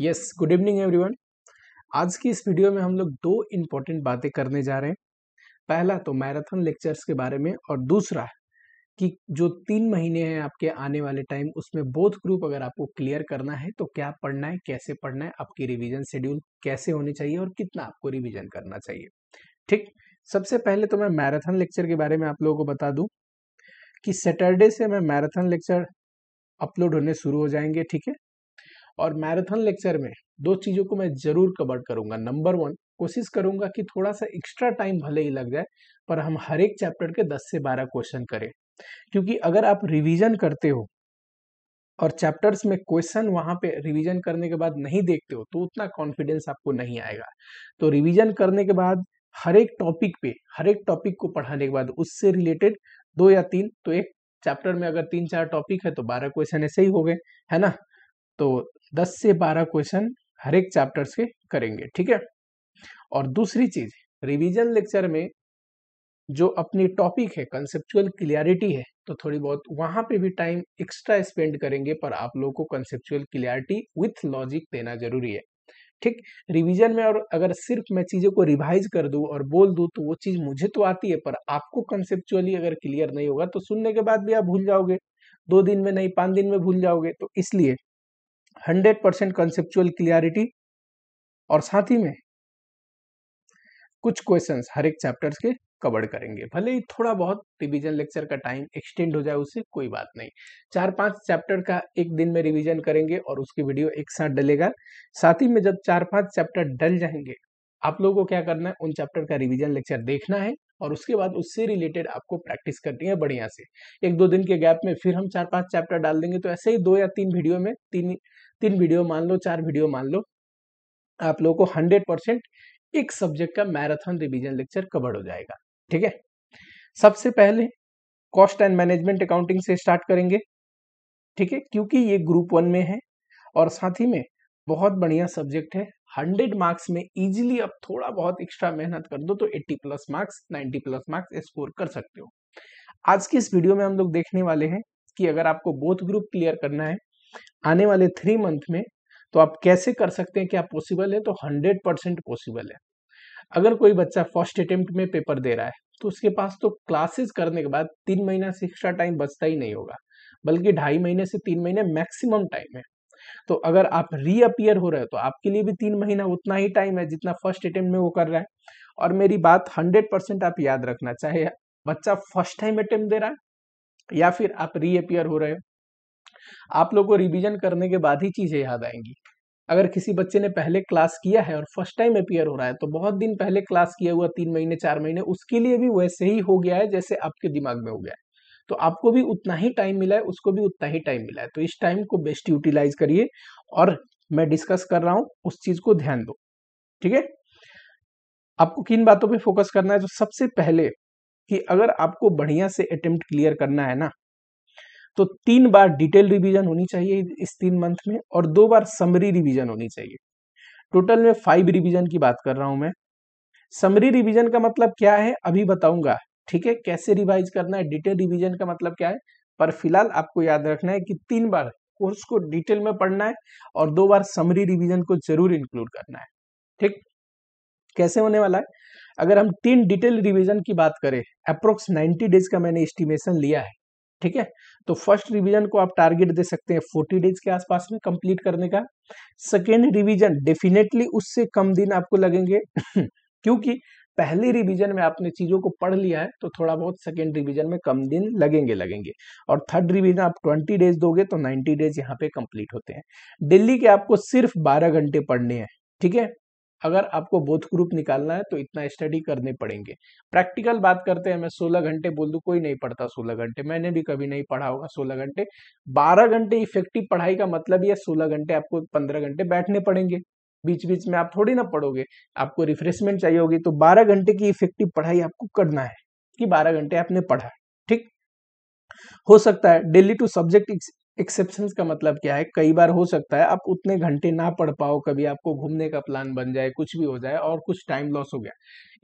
yes good evening everyone आज की इस वीडियो में हम लोग दो इम्पोर्टेंट बातें करने जा रहे हैं पहला तो मैराथन लेक्चर्स के बारे में और दूसरा कि जो तीन महीने हैं आपके आने वाले टाइम उसमें बोथ ग्रुप अगर आपको क्लियर करना है तो क्या पढ़ना है कैसे पढ़ना है आपकी रिविजन शेड्यूल कैसे होनी चाहिए और कितना आपको रिविजन करना चाहिए ठीक सबसे पहले तो मैं मैराथन लेक्चर के बारे में आप लोगों को बता दूं कि सैटरडे से मैं मैराथन लेक्चर अपलोड होने शुरू हो जाएंगे ठीक है और मैराथन लेक्चर में दो चीज़ों को मैं ज़रूर कवर करूंगा नंबर वन कोशिश करूंगा कि थोड़ा सा एक्स्ट्रा टाइम भले ही लग जाए पर हम हर एक चैप्टर के 10 से 12 क्वेश्चन करें क्योंकि अगर आप रिवीजन करते हो और चैप्टर्स में क्वेश्चन वहां पे रिवीजन करने के बाद नहीं देखते हो तो उतना कॉन्फिडेंस आपको नहीं आएगा तो रिवीजन करने के बाद हर एक टॉपिक पे हर एक टॉपिक को पढ़ाने के बाद उससे रिलेटेड दो या तीन तो एक चैप्टर में अगर तीन चार टॉपिक है तो बारह क्वेश्चन ऐसे ही हो गए है ना तो 10 से 12 क्वेश्चन हर एक चैप्टर से करेंगे ठीक है और दूसरी चीज रिवीजन लेक्चर में जो अपनी टॉपिक है कंसेप्चुअल क्लियरिटी है तो थोड़ी बहुत वहां पे भी टाइम एक्स्ट्रा स्पेंड करेंगे पर आप लोगों को कंसेप्चुअल क्लियरिटी विथ लॉजिक देना जरूरी है ठीक रिवीजन में और अगर सिर्फ मैं चीज़ों को रिवाइज कर दूं और बोल दूं तो वो चीज़ मुझे तो आती है पर आपको कंसेप्चुअली अगर क्लियर नहीं होगा तो सुनने के बाद भी आप भूल जाओगे दो दिन में नहीं पाँच दिन में भूल जाओगे तो इसलिए हंड्रेड परसेंट कंसेप्चुअल क्लियरिटी और साथ ही में कुछ क्वेश्चन हर एक चैप्टर्स के कवर करेंगे भले ही थोड़ा बहुत रिवीजन लेक्चर का टाइम एक्सटेंड हो जाए उससे कोई बात नहीं चार पांच चैप्टर का एक दिन में रिवीजन करेंगे और उसकी वीडियो एक साथ डलेगा साथ ही में जब चार पांच चैप्टर डल जाएंगे आप लोगों को क्या करना है उन चैप्टर का रिवीजन लेक्चर देखना है और उसके बाद उससे रिलेटेड आपको प्रैक्टिस करनी है बढ़िया से एक दो दिन के गैप में फिर हम चार पांच चैप्टर डाल देंगे तो ऐसे ही दो या तीन वीडियो में तीन तीन वीडियो मान लो चार वीडियो मान लो आप लोगों को हंड्रेड परसेंट एक सब्जेक्ट का मैराथन रिविजन लेक्चर कवर हो जाएगा ठीक है सबसे पहले कॉस्ट एंड मैनेजमेंट अकाउंटिंग से स्टार्ट करेंगे ठीक है क्योंकि ये ग्रुप वन में है और साथ ही में बहुत बढ़िया सब्जेक्ट है हंड्रेड मार्क्स में इजीली अब थोड़ा बहुत एक्स्ट्रा मेहनत कर दो तो eighty plus marks ninety plus marks score कर सकते हो आज की इस वीडियो में हम लोग देखने वाले हैं कि अगर आपको बोथ ग्रुप क्लियर करना है आने वाले थ्री मंथ में तो आप कैसे कर सकते हैं क्या पॉसिबल है तो हंड्रेड परसेंट पॉसिबल है अगर कोई बच्चा फर्स्ट अटेम्प्ट में पेपर दे रहा है तो उसके पास तो क्लासेस करने के बाद तीन महीना से एक्स्ट्रा टाइम बचता ही नहीं होगा बल्कि ढाई महीने से तीन महीने मैक्सिमम टाइम है तो अगर आप रीअपियर हो रहे हो तो आपके लिए भी तीन महीना उतना ही टाइम है जितना फर्स्ट अटेम्प्ट में वो कर रहा है और मेरी बात हंड्रेड परसेंट आप याद रखना चाहे बच्चा फर्स्ट टाइम अटेम्प्ट दे रहा है या फिर आप रीअपियर हो रहे हो आप लोग को रिविजन करने के बाद ही चीज़ें याद आएंगी अगर किसी बच्चे ने पहले क्लास किया है और फर्स्ट टाइम अपियर हो रहा है तो बहुत दिन पहले क्लास किया हुआ तीन महीने चार महीने उसके लिए भी वैसे ही हो गया है जैसे आपके दिमाग में हो गया है तो आपको भी उतना ही टाइम मिला है उसको भी उतना ही टाइम मिला है तो इस टाइम को बेस्ट यूटिलाइज करिए और मैं डिस्कस कर रहा हूं उस चीज को ध्यान दो ठीक है आपको किन बातों पे फोकस करना है तो सबसे पहले कि अगर आपको बढ़िया से अटेम्प्ट क्लियर करना है ना तो तीन बार डिटेल रिवीजन होनी चाहिए इस तीन मंथ में और दो बार समरी रिवीजन होनी चाहिए टोटल में फाइव रिवीजन की बात कर रहा हूं मैं समरी रिवीजन का मतलब क्या है अभी बताऊंगा ठीक है कैसे रिवाइज करना है डिटेल रिवीजन का मतलब क्या है पर फिलहाल आपको याद रखना है कि तीन बार कोर्स को डिटेल में पढ़ना है और दो बार समरी रिवीजन को जरूर इंक्लूड करना है ठीक कैसे होने वाला है अगर हम तीन डिटेल रिवीजन की बात करें अप्रोक्स 90 डेज का मैंने एस्टिमेशन लिया है ठीक है तो फर्स्ट रिवीजन को आप टारगेट दे सकते हैं फोर्टी डेज के आसपास में कंप्लीट करने का सेकेंड रिवीजन डेफिनेटली उससे कम दिन आपको लगेंगे क्योंकि पहले रिवीजन में आपने चीज़ों को पढ़ लिया है तो थोड़ा बहुत सेकेंड रिवीजन में कम दिन लगेंगे लगेंगे और थर्ड रिवीजन आप 20 डेज दोगे तो 90 डेज यहाँ पे कंप्लीट होते हैं दिल्ली के आपको सिर्फ 12 घंटे पढ़ने हैं ठीक है अगर आपको बोथ ग्रुप निकालना है तो इतना स्टडी करने पड़ेंगे प्रैक्टिकल बात करते हैं मैं 16 घंटे बोल दू कोई नहीं पढ़ता 16 घंटे मैंने भी कभी नहीं पढ़ा होगा 16 घंटे 12 घंटे इफेक्टिव पढ़ाई का मतलब यह 16 घंटे आपको 15 घंटे बैठने पड़ेंगे बीच बीच में आप थोड़ी ना पढ़ोगे आपको रिफ्रेशमेंट चाहिए होगी तो बारह घंटे की इफेक्टिव पढ़ाई आपको करना है कि बारह घंटे आपने पढ़ा ठीक हो सकता है डेली टू सब्जेक्ट एक्सेप्शन का मतलब क्या है कई बार हो सकता है आप उतने घंटे ना पढ़ पाओ कभी आपको घूमने का प्लान बन जाए कुछ भी हो जाए और कुछ टाइम लॉस हो गया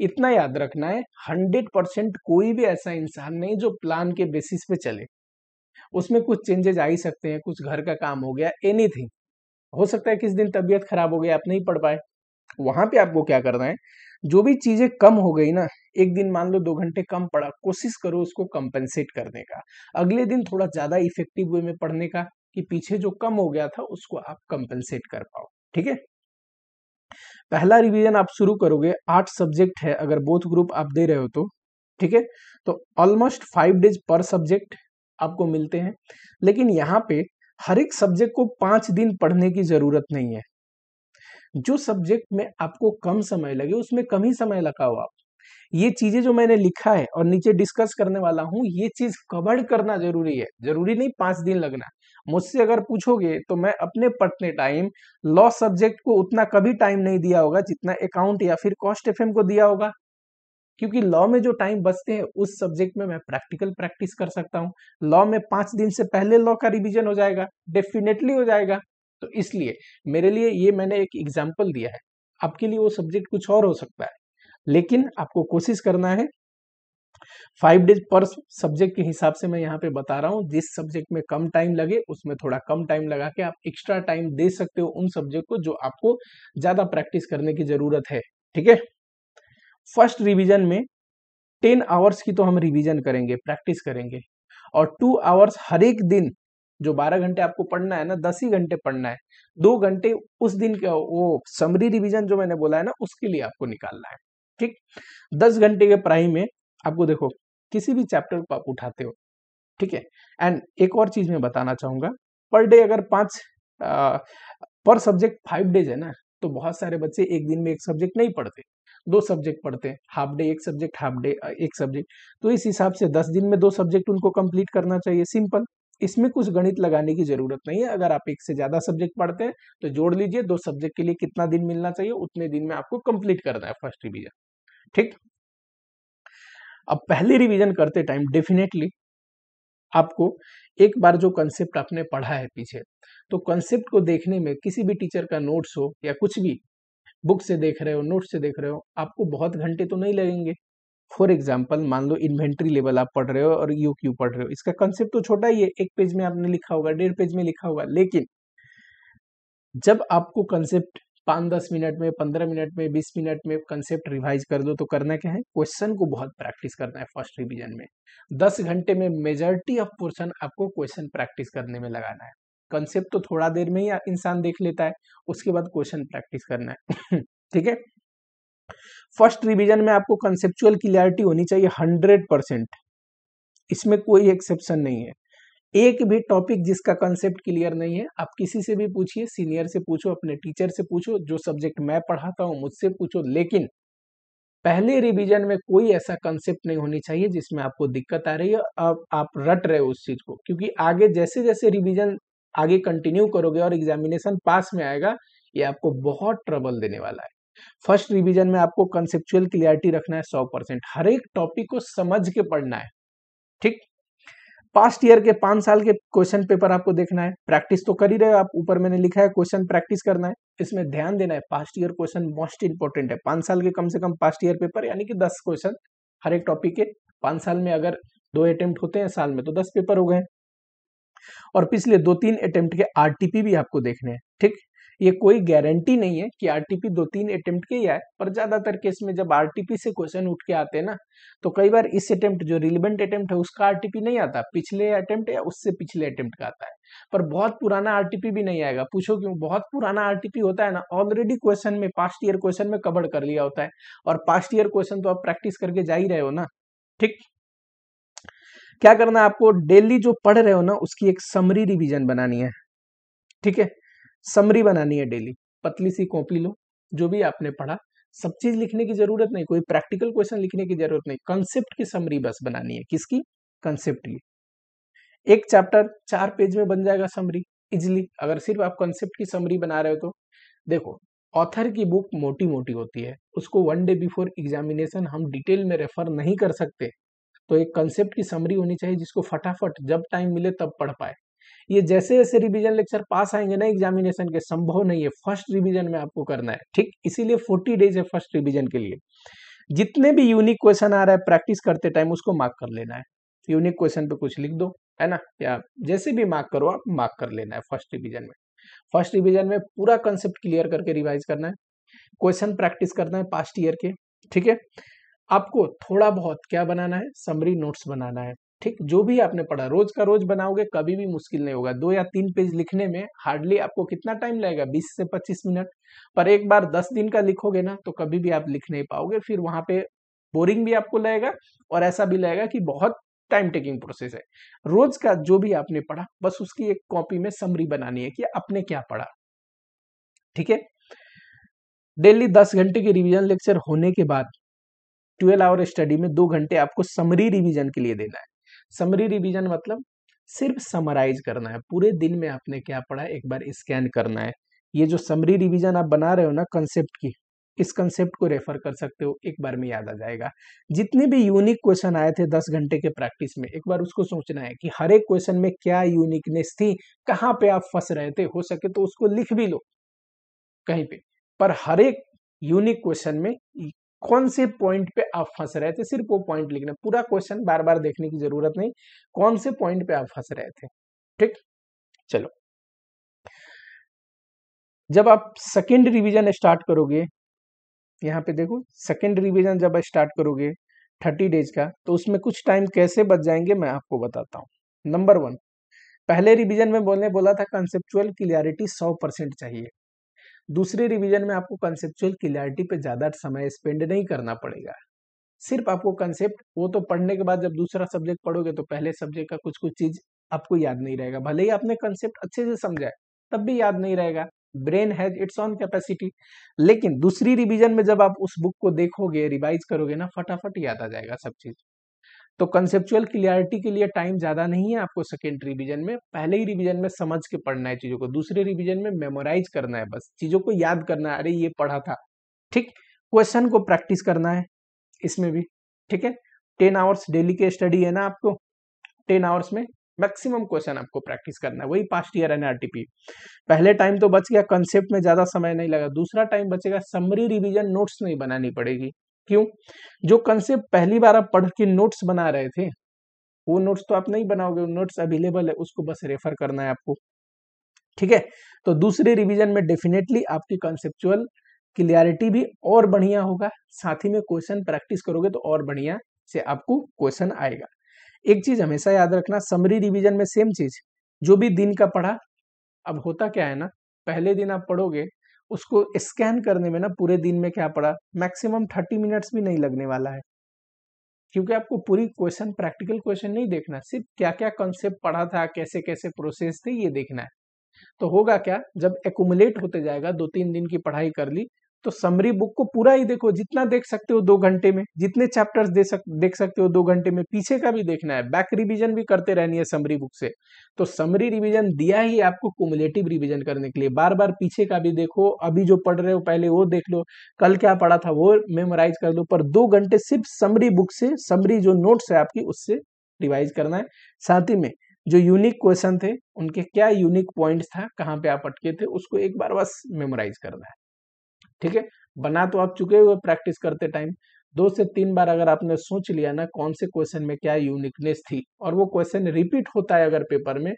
इतना याद रखना है हंड्रेड परसेंट कोई भी ऐसा इंसान नहीं जो प्लान के बेसिस पे चले उसमें कुछ चेंजेस आ ही सकते हैं कुछ घर का काम हो गया एनीथिंग हो सकता है किस दिन तबीयत खराब हो गया आप नहीं पढ़ पाए वहां पे आपको क्या करना है जो भी चीजें कम हो गई ना एक दिन मान लो दो घंटे कम पड़ा कोशिश करो उसको कंपेंसेट करने का अगले दिन थोड़ा ज्यादा इफेक्टिव वे में पढ़ने का कि पीछे जो कम हो गया था उसको आप कंपेंसेट कर पाओ ठीक है पहला रिवीजन आप शुरू करोगे आठ सब्जेक्ट है अगर बोथ ग्रुप आप दे रहे हो तो ठीक है तो ऑलमोस्ट फाइव डेज पर सब्जेक्ट आपको मिलते हैं लेकिन यहाँ पे हर एक सब्जेक्ट को पांच दिन पढ़ने की जरूरत नहीं है जो सब्जेक्ट में आपको कम समय लगे उसमें कम ही समय लगाओ आप ये चीजें जो मैंने लिखा है और नीचे डिस्कस करने वाला हूँ ये चीज कवर करना जरूरी है जरूरी नहीं पांच दिन लगना मुझसे अगर पूछोगे तो मैं अपने पटने टाइम लॉ सब्जेक्ट को उतना कभी टाइम नहीं दिया होगा जितना अकाउंट या फिर कॉस्ट एफ को दिया होगा क्योंकि लॉ में जो टाइम बचते हैं उस सब्जेक्ट में मैं प्रैक्टिकल प्रैक्टिस कर सकता हूँ लॉ में पांच दिन से पहले लॉ का रिविजन हो जाएगा डेफिनेटली हो जाएगा तो इसलिए मेरे लिए ये मैंने एक एग्जाम्पल दिया है आपके लिए वो सब्जेक्ट कुछ और हो सकता है लेकिन आपको कोशिश करना है फाइव डेज पर सब्जेक्ट के हिसाब से मैं यहाँ पे बता रहा हूँ जिस सब्जेक्ट में कम टाइम लगे उसमें थोड़ा कम टाइम लगा के आप एक्स्ट्रा टाइम दे सकते हो उन सब्जेक्ट को जो आपको ज्यादा प्रैक्टिस करने की जरूरत है ठीक है फर्स्ट रिवीजन में टेन आवर्स की तो हम रिवीजन करेंगे प्रैक्टिस करेंगे और टू आवर्स हर एक दिन जो बारह घंटे आपको पढ़ना है ना दस ही घंटे पढ़ना है दो घंटे उस दिन का वो समरी रिविजन जो मैंने बोला है ना उसके लिए आपको निकालना है ठीक दस घंटे के प्राइम में आपको देखो किसी भी चैप्टर को आप उठाते हो ठीक है एंड एक और चीज मैं बताना चाहूंगा पर डे अगर पांच पर सब्जेक्ट फाइव डेज है ना तो बहुत सारे बच्चे एक दिन में एक सब्जेक्ट नहीं पढ़ते दो सब्जेक्ट पढ़ते हैं हाफ डे एक सब्जेक्ट हाफ डे एक सब्जेक्ट तो इस हिसाब से दस दिन में दो सब्जेक्ट उनको कंप्लीट करना चाहिए सिंपल इसमें कुछ गणित लगाने की जरूरत नहीं है अगर आप एक से ज्यादा सब्जेक्ट पढ़ते हैं तो जोड़ लीजिए दो सब्जेक्ट के लिए कितना दिन मिलना चाहिए उतने दिन में आपको कंप्लीट करना है फर्स्ट रिविजन ठीक अब पहले रिविजन करते टाइम डेफिनेटली आपको एक बार जो कंसेप्ट आपने पढ़ा है पीछे तो कंसेप्ट को देखने में किसी भी टीचर का नोट्स हो या कुछ भी बुक से देख रहे हो नोट से देख रहे हो आपको बहुत घंटे तो नहीं लगेंगे फॉर एग्जाम्पल मान लो इन्वेंट्री लेवल आप पढ़ रहे हो और यू क्यू पढ़ रहे हो इसका कंसेप्ट तो छोटा ही है एक पेज में आपने लिखा होगा डेढ़ पेज में लिखा होगा लेकिन जब आपको कंसेप्ट पांच दस मिनट में पंद्रह मिनट में बीस मिनट में कंसेप्ट रिवाइज कर दो तो करना क्या है क्वेश्चन को बहुत प्रैक्टिस करना है फर्स्ट रिविजन में दस घंटे में मेजोरिटी ऑफ पोर्सन आपको क्वेश्चन प्रैक्टिस करने में लगाना है कंसेप्ट तो थोड़ा देर में ही इंसान देख लेता है उसके बाद क्वेश्चन प्रैक्टिस करना है ठीक है फर्स्ट रिवीजन में आपको कंसेप्चुअल क्लियरिटी होनी चाहिए हंड्रेड परसेंट इसमें कोई एक्सेप्शन नहीं है एक भी टॉपिक जिसका कंसेप्ट क्लियर नहीं है आप किसी से भी पूछिए सीनियर से पूछो अपने टीचर से पूछो जो सब्जेक्ट मैं पढ़ाता हूँ मुझसे पूछो लेकिन पहले रिवीजन में कोई ऐसा कंसेप्ट नहीं होनी चाहिए जिसमें आपको दिक्कत आ रही है अब आप रट रहे हो उस चीज को क्योंकि आगे जैसे जैसे रिवीजन आगे कंटिन्यू करोगे और एग्जामिनेशन पास में आएगा ये आपको बहुत ट्रबल देने वाला है फर्स्ट रिवीजन में आपको कंसेप्चुअल क्लियरिटी रखना है सौ परसेंट हर एक टॉपिक को समझ के पढ़ना है ठीक पास्ट ईयर के पांच साल के क्वेश्चन पेपर आपको देखना है प्रैक्टिस तो कर ही रहे आप ऊपर मैंने लिखा है क्वेश्चन प्रैक्टिस करना है इसमें ध्यान देना है past year question most important है पांच साल के कम से कम पास्ट ईयर पेपर यानी कि दस क्वेश्चन हर एक टॉपिक के पांच साल में अगर दो अटेम्प्ट होते हैं साल में तो दस पेपर हो गए और पिछले दो तीन अटेम्प्ट के आरटीपी भी आपको देखने हैं ठीक ये कोई गारंटी नहीं है कि आरटीपी दो तीन अटेम्प्ट के ही आए पर ज्यादातर केस में जब आरटीपी से क्वेश्चन उठ के आते हैं ना तो कई बार इस अटेम्प्ट जो रिलेवेंट अटेम्प्ट है उसका आरटीपी नहीं आता पिछले अटेम्प्ट या उससे पिछले अटेम्प्ट का आता है पर बहुत पुराना आरटीपी भी नहीं आएगा पूछो क्यों बहुत पुराना आरटीपी होता है ना ऑलरेडी क्वेश्चन में पास्ट ईयर क्वेश्चन में कवर कर लिया होता है और पास्ट ईयर क्वेश्चन तो आप प्रैक्टिस करके जा ही रहे हो ना ठीक क्या करना आपको डेली जो पढ़ रहे हो ना उसकी एक समरी रिविजन बनानी है ठीक है समरी बनानी है डेली पतली सी कॉपी लो जो भी आपने पढ़ा सब चीज लिखने की जरूरत नहीं कोई प्रैक्टिकल क्वेश्चन लिखने की जरूरत नहीं कंसेप्ट की समरी बस बनानी है किसकी कंसेप्ट की एक चैप्टर चार पेज में बन जाएगा समरी इजिली अगर सिर्फ आप कंसेप्ट की समरी बना रहे हो तो देखो ऑथर की बुक मोटी मोटी होती है उसको वन डे बिफोर एग्जामिनेशन हम डिटेल में रेफर नहीं कर सकते तो एक कंसेप्ट की समरी होनी चाहिए जिसको फटाफट जब टाइम मिले तब पढ़ पाए ये जैसे जैसे रिविजन लेक्चर पास आएंगे ना एग्जामिनेशन के संभव नहीं है फर्स्ट रिविजन में आपको करना है ठीक इसीलिए फोर्टी डेज है फर्स्ट रिविजन के लिए जितने भी यूनिक क्वेश्चन आ रहा है प्रैक्टिस करते टाइम उसको मार्क कर लेना है यूनिक क्वेश्चन पे कुछ लिख दो है ना या जैसे भी मार्क करो आप मार्क कर लेना है फर्स्ट रिविजन में फर्स्ट रिविजन में पूरा कंसेप्ट क्लियर करके रिवाइज करना है क्वेश्चन प्रैक्टिस करना है पास्ट ईयर के ठीक है आपको थोड़ा बहुत क्या बनाना है समरी नोट्स बनाना है ठीक जो भी आपने पढ़ा रोज का रोज बनाओगे कभी भी मुश्किल नहीं होगा दो या तीन पेज लिखने में हार्डली आपको कितना टाइम लगेगा बीस से पच्चीस मिनट पर एक बार दस दिन का लिखोगे ना तो कभी भी आप लिख नहीं पाओगे फिर वहां पे बोरिंग भी आपको लगेगा और ऐसा भी लगेगा कि बहुत टाइम टेकिंग प्रोसेस है रोज का जो भी आपने पढ़ा बस उसकी एक कॉपी में समरी बनानी है कि आपने क्या पढ़ा ठीक है डेली दस घंटे के रिविजन लेक्चर होने के बाद ट्वेल्व आवर स्टडी में दो घंटे आपको समरी रिविजन के लिए देना है समरी रिवीजन मतलब सिर्फ समराइज करना है पूरे दिन में आपने क्या पढ़ा एक बार स्कैन करना है ये जो समरी रिवीजन आप बना रहे हो ना कंसेप्ट की इस कंसेप्ट को रेफर कर सकते हो एक बार में याद आ जाएगा जितने भी यूनिक क्वेश्चन आए थे दस घंटे के प्रैक्टिस में एक बार उसको सोचना है कि हर एक क्वेश्चन में क्या यूनिकनेस थी कहाँ पे आप फंस रहे थे हो सके तो उसको लिख भी लो कहीं पे पर हर एक यूनिक क्वेश्चन में कौन से पॉइंट पे आप फंस रहे थे सिर्फ वो पॉइंट लिखना पूरा क्वेश्चन बार बार देखने की जरूरत नहीं कौन से पॉइंट पे आप फंस रहे थे ठीक चलो जब आप सेकेंड रिवीजन स्टार्ट करोगे यहाँ पे देखो सेकेंड रिविजन जब स्टार्ट करोगे थर्टी डेज का तो उसमें कुछ टाइम कैसे बच जाएंगे मैं आपको बताता हूँ नंबर वन पहले रिवीजन में बोलने बोला था कंसेप्चुअल क्लियरिटी सौ परसेंट चाहिए दूसरे रिवीजन में आपको कंसेप्चुअल क्लियरिटी पे ज़्यादा समय स्पेंड नहीं करना पड़ेगा सिर्फ आपको कंसेप्ट वो तो पढ़ने के बाद जब दूसरा सब्जेक्ट पढ़ोगे तो पहले सब्जेक्ट का कुछ कुछ चीज़ आपको याद नहीं रहेगा भले ही आपने कंसेप्ट अच्छे से समझाए तब भी याद नहीं रहेगा brain has its own capacity लेकिन दूसरी रिवीजन में जब आप उस बुक को देखोगे रिवाइज करोगे ना फटाफट याद आ जाएगा सब चीज़ तो कंसेप्चुअल क्लियरिटी के लिए टाइम ज़्यादा नहीं है आपको सेकेंड रिविजन में पहले ही रिविजन में समझ के पढ़ना है चीज़ों को दूसरे रिविजन में मेमोराइज करना है बस चीज़ों को याद करना है अरे ये पढ़ा था ठीक क्वेश्चन को प्रैक्टिस करना है इसमें भी ठीक है टेन आवर्स डेली के स्टडी है ना आपको टेन आवर्स में मैक्सिमम क्वेश्चन आपको प्रैक्टिस करना है वही पास्ट ईयर एन पहले टाइम तो बच गया कंसेप्ट में ज़्यादा समय नहीं लगा दूसरा टाइम बचेगा समरी रिविजन नोट्स नहीं बनानी पड़ेगी क्यों जो कंसेप्ट पहली बार आप पढ़ के नोट्स बना रहे थे वो नोट्स तो आप नहीं बनाओगे नोट्स अवेलेबल है उसको बस रेफर करना है आपको ठीक है तो दूसरे रिवीजन में डेफिनेटली आपकी कॉन्सेप्चुअल क्लियरिटी भी और बढ़िया होगा साथ ही में क्वेश्चन प्रैक्टिस करोगे तो और बढ़िया से आपको क्वेश्चन आएगा एक चीज हमेशा याद रखना समरी रिवीजन में सेम चीज जो भी दिन का पढ़ा अब होता क्या है ना पहले दिन आप पढ़ोगे उसको स्कैन करने में ना पूरे दिन में क्या पड़ा मैक्सिमम थर्टी मिनट्स भी नहीं लगने वाला है क्योंकि आपको पूरी क्वेश्चन प्रैक्टिकल क्वेश्चन नहीं देखना सिर्फ क्या क्या कॉन्सेप्ट पढ़ा था कैसे कैसे प्रोसेस थे ये देखना है तो होगा क्या जब एकुमुलेट होते जाएगा दो तीन दिन की पढ़ाई कर ली तो समरी बुक को पूरा ही देखो जितना देख सकते हो दो घंटे में जितने चैप्टर्स दे सक देख सकते हो दो घंटे में पीछे का भी देखना है बैक रिवीजन भी करते रहनी है समरी बुक से तो समरी रिवीजन दिया ही आपको कुमुलेटिव रिवीजन करने के लिए बार बार पीछे का भी देखो अभी जो पढ़ रहे हो पहले वो देख लो कल क्या पढ़ा था वो मेमोराइज कर लो पर दो घंटे सिर्फ समरी बुक से समरी जो नोट्स है आपकी उससे रिवाइज करना है साथ ही में जो यूनिक क्वेश्चन थे उनके क्या यूनिक पॉइंट था कहाँ पे आप अटके थे उसको एक बार बस मेमोराइज करना है ठीक है बना तो आप चुके हुए प्रैक्टिस करते टाइम दो से तीन बार अगर आपने सोच लिया ना कौन से क्वेश्चन में क्या यूनिकनेस थी और वो क्वेश्चन रिपीट होता है अगर पेपर में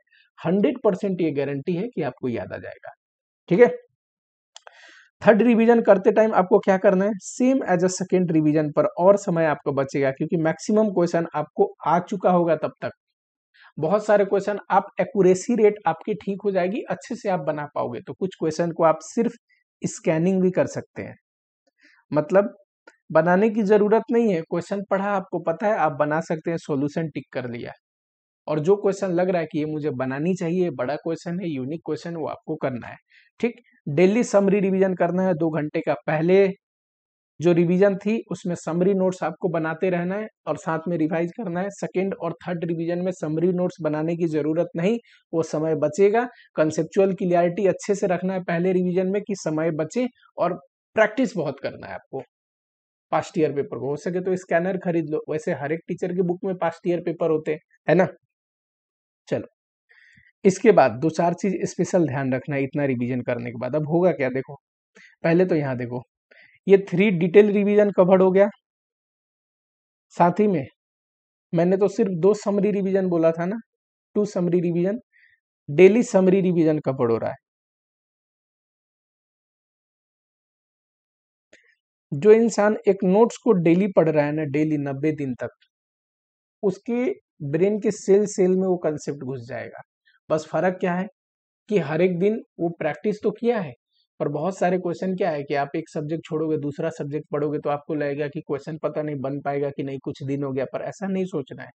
हंड्रेड परसेंट ये गारंटी है कि आपको याद आ जाएगा ठीक है थर्ड रिवीजन करते टाइम आपको क्या करना है same as a second revision पर और समय आपको बचेगा क्योंकि मैक्सिमम क्वेश्चन आपको आ चुका होगा तब तक बहुत सारे क्वेश्चन आप एक्यूरेसी रेट आपकी ठीक हो जाएगी अच्छे से आप बना पाओगे तो कुछ क्वेश्चन को आप सिर्फ स्कैनिंग भी कर सकते हैं मतलब बनाने की ज़रूरत नहीं है क्वेश्चन पढ़ा आपको पता है आप बना सकते हैं सॉल्यूशन टिक कर लिया और जो क्वेश्चन लग रहा है कि ये मुझे बनानी चाहिए बड़ा क्वेश्चन है यूनिक क्वेश्चन वो आपको करना है ठीक डेली समरी रिवीजन करना है दो घंटे का पहले जो रिवीजन थी उसमें समरी नोट्स आपको बनाते रहना है और साथ में रिवाइज करना है सेकेंड और थर्ड रिवीजन में समरी नोट्स बनाने की ज़रूरत नहीं वो समय बचेगा कंसेप्चुअल क्लियरिटी अच्छे से रखना है पहले रिवीजन में कि समय बचे और प्रैक्टिस बहुत करना है आपको पास्ट ईयर पेपर को हो सके तो स्कैनर खरीद लो वैसे हर एक टीचर की बुक में पास्ट ईयर पेपर होते हैं है ना चलो इसके बाद दो चार चीज स्पेशल ध्यान रखना है इतना रिवीजन करने के बाद अब होगा क्या देखो पहले तो यहाँ देखो ये थ्री डिटेल रिवीजन कवर हो गया साथ ही में मैंने तो सिर्फ दो समरी रिवीजन बोला था ना two summary revision daily summary revision cover हो रहा है जो इंसान एक नोट्स को डेली पढ़ रहा है ना डेली नब्बे दिन तक उसके ब्रेन के सेल सेल में वो कंसेप्ट घुस जाएगा बस फर्क क्या है कि हर एक दिन वो प्रैक्टिस तो किया है और बहुत सारे क्वेश्चन क्या है कि आप एक सब्जेक्ट छोड़ोगे दूसरा सब्जेक्ट पढ़ोगे तो आपको लगेगा कि क्वेश्चन पता नहीं बन पाएगा कि नहीं कुछ दिन हो गया पर ऐसा नहीं सोचना है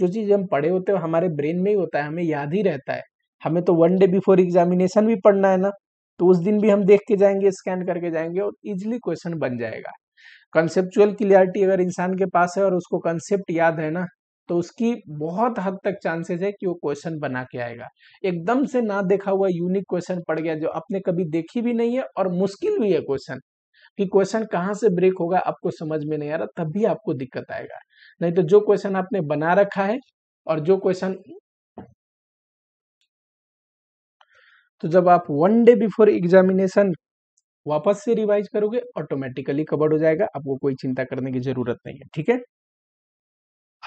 जो चीज़ हम पढ़े होते हैं हो, हमारे ब्रेन में ही होता है हमें याद ही रहता है हमें तो वन डे बिफोर एग्जामिनेशन भी पढ़ना है ना तो उस दिन भी हम देख के जाएंगे स्कैन करके जाएंगे और इजिली क्वेश्चन बन जाएगा कंसेप्चुअल क्लियरिटी अगर इंसान के पास है और उसको कंसेप्ट याद है ना तो उसकी बहुत हद तक चांसेस है कि वो क्वेश्चन बना के आएगा एकदम से ना देखा हुआ यूनिक क्वेश्चन पड़ गया जो आपने कभी देखी भी नहीं है और मुश्किल भी है क्वेश्चन कि क्वेश्चन कहाँ से ब्रेक होगा आपको समझ में नहीं आ रहा तब भी आपको दिक्कत आएगा नहीं तो जो क्वेश्चन आपने बना रखा है और जो क्वेश्चन तो जब आप वन डे बिफोर एग्जामिनेशन वापस से रिवाइज करोगे ऑटोमेटिकली कवर हो जाएगा आपको कोई चिंता करने की जरूरत नहीं है ठीक है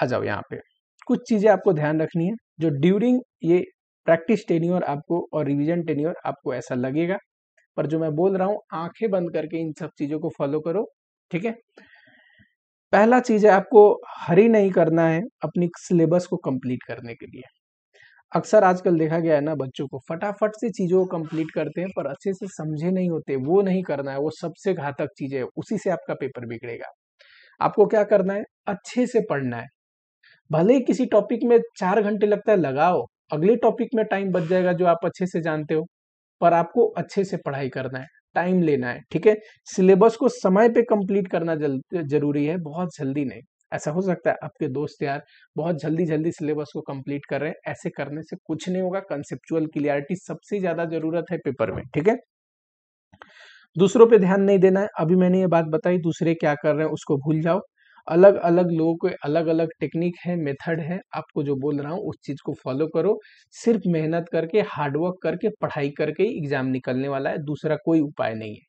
आ जाओ यहाँ पे कुछ चीज़ें आपको ध्यान रखनी है जो ड्यूरिंग ये प्रैक्टिस टेन्योर आपको और रिविजन टेन्योर आपको ऐसा लगेगा पर जो मैं बोल रहा हूं आंखें बंद करके इन सब चीज़ों को फॉलो करो ठीक है पहला चीज़ है आपको हरी नहीं करना है अपनी सिलेबस को कंप्लीट करने के लिए अक्सर आजकल देखा गया है ना बच्चों को फटाफट से चीज़ों को कंप्लीट करते हैं पर अच्छे से समझे नहीं होते वो नहीं करना है वो सबसे घातक चीज़ है उसी से आपका पेपर बिगड़ेगा आपको क्या करना है अच्छे से पढ़ना है भले ही किसी टॉपिक में चार घंटे लगता है लगाओ अगले टॉपिक में टाइम बच जाएगा जो आप अच्छे से जानते हो पर आपको अच्छे से पढ़ाई करना है टाइम लेना है ठीक है सिलेबस को समय पे कंप्लीट करना जरूरी है बहुत जल्दी नहीं ऐसा हो सकता है आपके दोस्त यार बहुत जल्दी जल्दी सिलेबस को कंप्लीट कर रहे हैं ऐसे करने से कुछ नहीं होगा कंसेप्चुअल क्लियरिटी सबसे ज्यादा जरूरत है पेपर में ठीक है दूसरों पे ध्यान नहीं देना है अभी मैंने ये बात बताई दूसरे क्या कर रहे हैं उसको भूल जाओ अलग अलग लोगों के अलग अलग टेक्निक है मेथड है आपको जो बोल रहा हूँ उस चीज़ को फॉलो करो सिर्फ मेहनत करके हार्डवर्क करके पढ़ाई करके एग्जाम निकलने वाला है दूसरा कोई उपाय नहीं है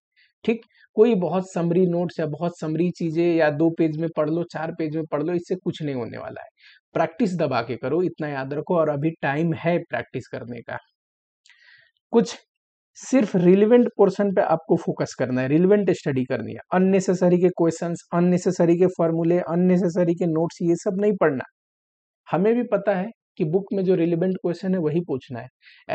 ठीक कोई बहुत समरी नोट्स या बहुत समरी चीज़ें या दो पेज में पढ़ लो चार पेज में पढ़ लो इससे कुछ नहीं होने वाला है प्रैक्टिस दबा के करो इतना याद रखो और अभी टाइम है प्रैक्टिस करने का कुछ सिर्फ रिलेवेंट पोर्शन पे आपको फोकस करना है रिलेवेंट स्टडी करनी है अननेसेसरी के क्वेश्चंस अननेसेसरी के फॉर्मूले अननेसेसरी के नोट्स ये सब नहीं पढ़ना हमें भी पता है कि बुक में जो रिलेवेंट क्वेश्चन है वही पूछना है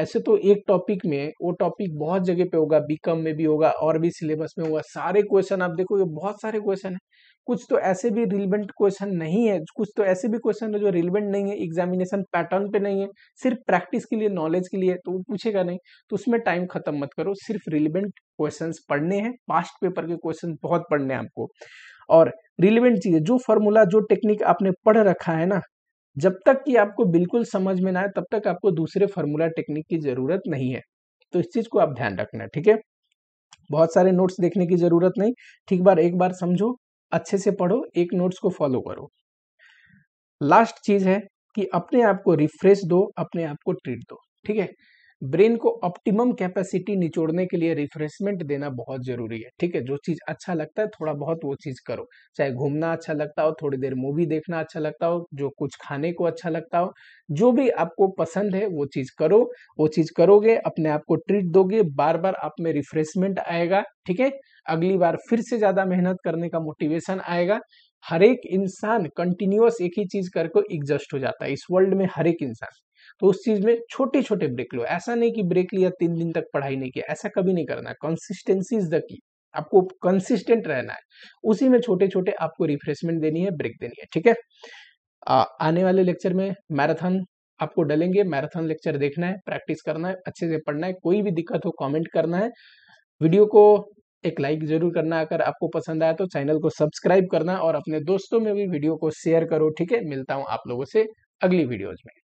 ऐसे तो एक टॉपिक में वो टॉपिक बहुत जगह पे होगा बीकॉम में भी होगा और भी सिलेबस में होगा सारे क्वेश्चन आप देखो ये बहुत सारे क्वेश्चन है कुछ तो ऐसे भी रिलेवेंट क्वेश्चन नहीं है कुछ तो ऐसे भी क्वेश्चन है जो रिलेवेंट नहीं है एग्जामिनेशन पैटर्न पे नहीं है सिर्फ प्रैक्टिस के लिए नॉलेज के लिए तो वो पूछेगा नहीं तो उसमें टाइम खत्म मत करो सिर्फ रिलेवेंट क्वेश्चन पढ़ने हैं पास्ट पेपर के क्वेश्चन बहुत पढ़ने हैं आपको और रिलेवेंट चीजें जो फॉर्मूला जो टेक्निक आपने पढ़ रखा है ना जब तक कि आपको बिल्कुल समझ में ना आए तब तक आपको दूसरे फॉर्मूला टेक्निक की जरूरत नहीं है तो इस चीज को आप ध्यान रखना ठीक है बहुत सारे नोट्स देखने की जरूरत नहीं ठीक बार एक बार समझो अच्छे से पढ़ो एक नोट्स को फॉलो करो लास्ट चीज है कि अपने आप को रिफ्रेश दो अपने आप को ट्रीट दो ठीक है ब्रेन को ऑप्टिमम कैपेसिटी निचोड़ने के लिए रिफ्रेशमेंट देना बहुत जरूरी है ठीक है जो चीज अच्छा लगता है थोड़ा बहुत वो चीज करो चाहे घूमना अच्छा लगता हो थोड़ी देर मूवी देखना अच्छा लगता हो जो कुछ खाने को अच्छा लगता हो जो भी आपको पसंद है वो चीज करो वो चीज करोगे अपने आप को ट्रीट दोगे बार बार आप में रिफ्रेशमेंट आएगा ठीक है अगली बार फिर से ज्यादा मेहनत करने का मोटिवेशन आएगा हर एक इंसान कंटिन्यूस एक ही चीज करके एग्जस्ट हो जाता है इस वर्ल्ड में हर एक इंसान तो उस चीज में छोटे छोटे ब्रेक लो ऐसा नहीं कि ब्रेक लिया तीन दिन तक पढ़ाई नहीं किया ऐसा कभी नहीं करना कंसिस्टेंसी इज द की आपको कंसिस्टेंट रहना है उसी में छोटे छोटे आपको रिफ्रेशमेंट देनी है ब्रेक देनी है ठीक है आने वाले लेक्चर में मैराथन आपको डलेंगे मैराथन लेक्चर देखना है प्रैक्टिस करना है अच्छे से पढ़ना है कोई भी दिक्कत हो कमेंट करना है वीडियो को एक लाइक जरूर करना अगर आपको पसंद आया तो चैनल को सब्सक्राइब करना और अपने दोस्तों में भी वीडियो को शेयर करो ठीक है मिलता हूँ आप लोगों से अगली वीडियोज में